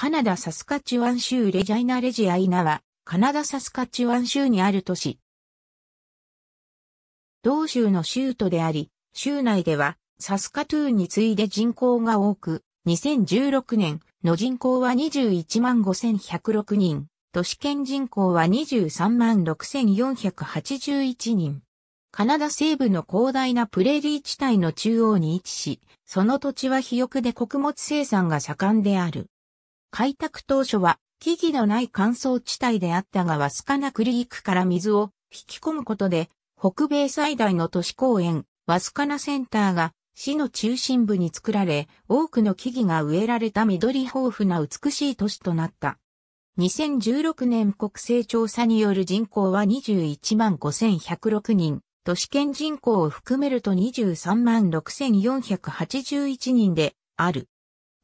カナダサスカチュワン州レジャイナレジアイナは、カナダサスカチュワン州にある都市。同州の州都であり、州内では、サスカトゥーンに次いで人口が多く、2016年の人口は21万5106人、都市圏人口は23万6481人。カナダ西部の広大なプレーリー地帯の中央に位置し、その土地は肥沃で穀物生産が盛んである。開拓当初は木々のない乾燥地帯であったがワスカナクリークから水を引き込むことで、北米最大の都市公園、ワスカナセンターが市の中心部に作られ、多くの木々が植えられた緑豊富な美しい都市となった。2016年国勢調査による人口は21万5106人、都市圏人口を含めると23万6481人である。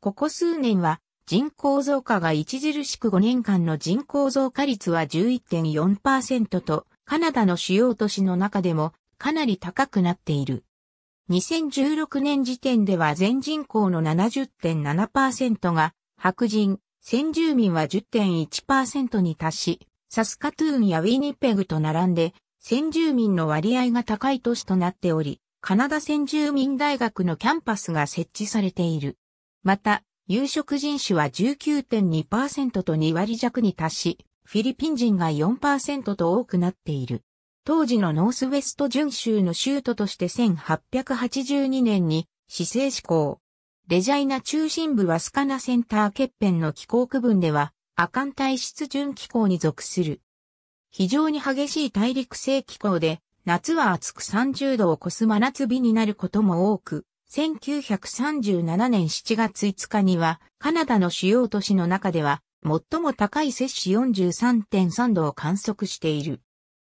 ここ数年は人口増加が著しく5年間の人口増加率は11.4%と、カナダの主要都市の中でもかなり高くなっている。2016年時点では全人口の70.7%が白人、先住民は10.1%に達し、サスカトゥーンやウィニペグと並んで、先住民の割合が高い都市となっており、カナダ先住民大学のキャンパスが設置されている。また、有色人種は19.2%と2割弱に達し、フィリピン人が4%と多くなっている。当時のノースウェスト準州の州都として1882年に市政施行。レジャイナ中心部はスカナセンター欠片の気候区分では、アカン湿潤準気候に属する。非常に激しい大陸性気候で、夏は暑く30度を超す真夏日になることも多く、1937年7月5日には、カナダの主要都市の中では、最も高い摂氏43.3度を観測している。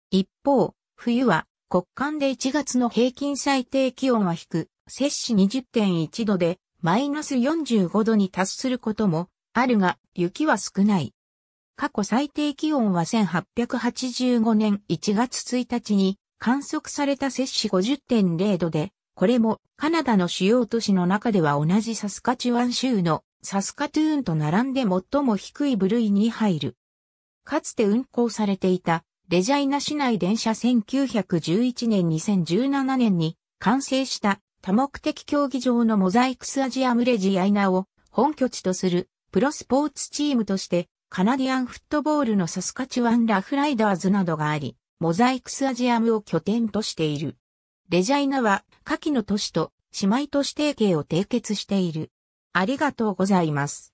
一方、冬は、国間で1月の平均最低気温は低、摂氏20.1度で、マイナス45度に達することも、あるが、雪は少ない。過去最低気温は1885年1月1日に観測された摂氏50.0度で、これもカナダの主要都市の中では同じサスカチュワン州のサスカトゥーンと並んで最も低い部類に入る。かつて運行されていたレジャイナ市内電車1911年2017年に完成した多目的競技場のモザイクスアジアムレジアイナを本拠地とするプロスポーツチームとしてカナディアンフットボールのサスカチュワンラフライダーズなどがあり、モザイクスアジアムを拠点としている。レジャイナは、下記の都市と姉妹都市提携を締結している。ありがとうございます。